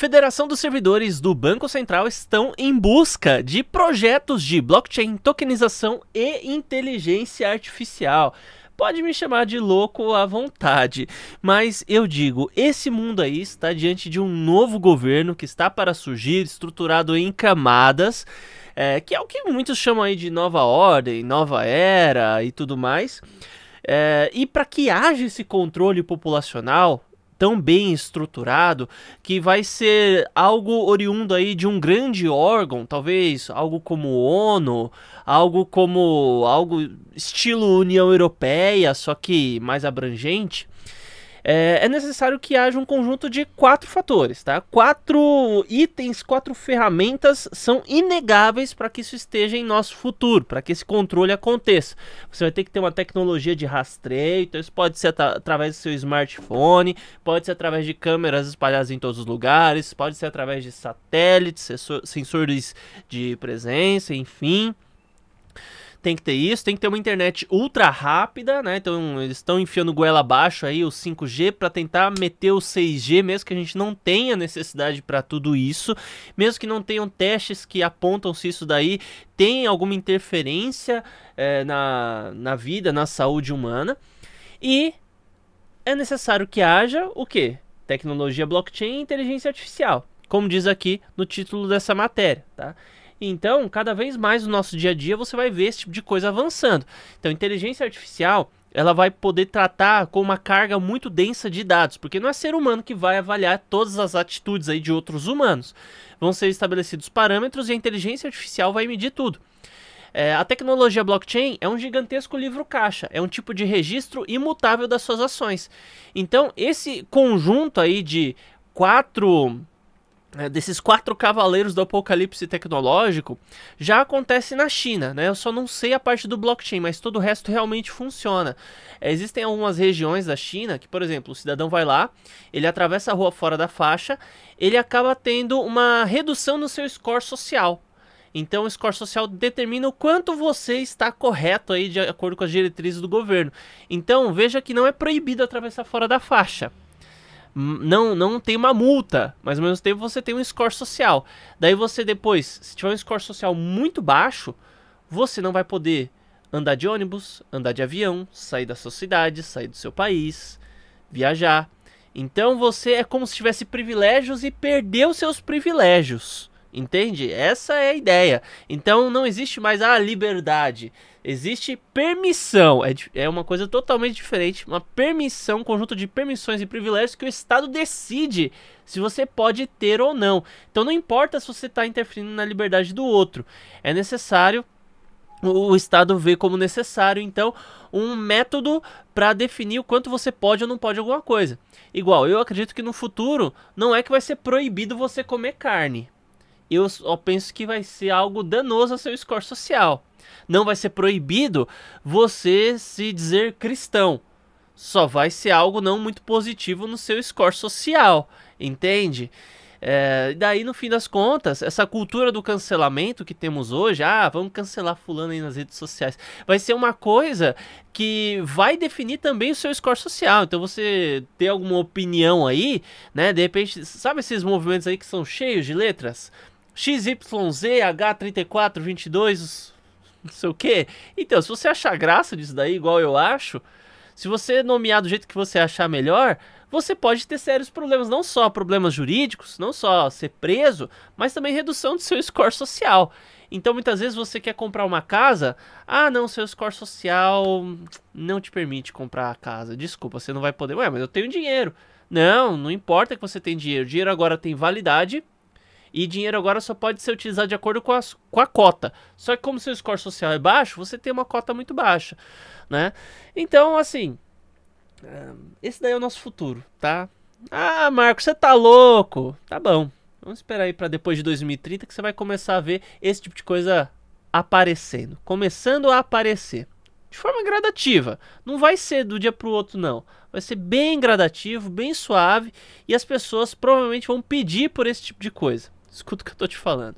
Federação dos servidores do Banco Central estão em busca de projetos de blockchain, tokenização e inteligência artificial. Pode me chamar de louco à vontade, mas eu digo, esse mundo aí está diante de um novo governo que está para surgir, estruturado em camadas, é, que é o que muitos chamam aí de nova ordem, nova era e tudo mais. É, e para que haja esse controle populacional, tão bem estruturado que vai ser algo oriundo aí de um grande órgão, talvez algo como ONU, algo como algo estilo União Europeia, só que mais abrangente é, é necessário que haja um conjunto de quatro fatores, tá? Quatro itens, quatro ferramentas são inegáveis para que isso esteja em nosso futuro, para que esse controle aconteça. Você vai ter que ter uma tecnologia de rastreio, então isso pode ser através do seu smartphone, pode ser através de câmeras espalhadas em todos os lugares, pode ser através de satélites, sensores de presença, enfim tem que ter isso, tem que ter uma internet ultra rápida, né? Então eles estão enfiando goela abaixo aí o 5G para tentar meter o 6G, mesmo que a gente não tenha necessidade para tudo isso, mesmo que não tenham testes que apontam se isso daí tem alguma interferência é, na, na vida, na saúde humana. E é necessário que haja o quê? Tecnologia blockchain e inteligência artificial, como diz aqui no título dessa matéria, tá? Então, cada vez mais no nosso dia a dia você vai ver esse tipo de coisa avançando. Então, inteligência artificial ela vai poder tratar com uma carga muito densa de dados, porque não é ser humano que vai avaliar todas as atitudes aí de outros humanos. Vão ser estabelecidos parâmetros e a inteligência artificial vai medir tudo. É, a tecnologia blockchain é um gigantesco livro caixa, é um tipo de registro imutável das suas ações. Então, esse conjunto aí de quatro é, desses quatro cavaleiros do apocalipse tecnológico já acontece na China, né? Eu só não sei a parte do blockchain, mas todo o resto realmente funciona. É, existem algumas regiões da China que, por exemplo, o cidadão vai lá, ele atravessa a rua fora da faixa, ele acaba tendo uma redução no seu score social. Então, o score social determina o quanto você está correto aí de acordo com as diretrizes do governo. Então, veja que não é proibido atravessar fora da faixa não não tem uma multa, mas ao mesmo tempo você tem um score social. Daí você depois, se tiver um score social muito baixo, você não vai poder andar de ônibus, andar de avião, sair da sua cidade, sair do seu país, viajar. Então você é como se tivesse privilégios e perdeu seus privilégios. Entende? Essa é a ideia. Então não existe mais a liberdade. Existe permissão. É, é uma coisa totalmente diferente. Uma permissão, um conjunto de permissões e privilégios que o Estado decide se você pode ter ou não. Então não importa se você está interferindo na liberdade do outro. É necessário o Estado vê como necessário, então, um método para definir o quanto você pode ou não pode alguma coisa. Igual, eu acredito que no futuro não é que vai ser proibido você comer carne, eu só penso que vai ser algo danoso ao seu score social. Não vai ser proibido você se dizer cristão. Só vai ser algo não muito positivo no seu score social, entende? É, daí, no fim das contas, essa cultura do cancelamento que temos hoje, ah, vamos cancelar fulano aí nas redes sociais, vai ser uma coisa que vai definir também o seu score social. Então, você ter alguma opinião aí, né? De repente, sabe esses movimentos aí que são cheios de letras? XYZH3422, não sei o quê. Então, se você achar graça disso daí, igual eu acho, se você nomear do jeito que você achar melhor, você pode ter sérios problemas, não só problemas jurídicos, não só ser preso, mas também redução do seu score social. Então muitas vezes você quer comprar uma casa, ah não, seu score social não te permite comprar a casa, desculpa, você não vai poder, ué, mas eu tenho dinheiro. Não, não importa que você tem dinheiro, o dinheiro agora tem validade e dinheiro agora só pode ser utilizado de acordo com a, com a cota. Só que como seu score social é baixo, você tem uma cota muito baixa, né? Então, assim, ah, esse daí é o nosso futuro, tá? Ah, Marcos, você tá louco. Tá bom. Vamos esperar aí para depois de 2030 que você vai começar a ver esse tipo de coisa aparecendo, começando a aparecer de forma gradativa. Não vai ser do dia para o outro, não. Vai ser bem gradativo, bem suave e as pessoas provavelmente vão pedir por esse tipo de coisa. Escuta o que eu tô te falando.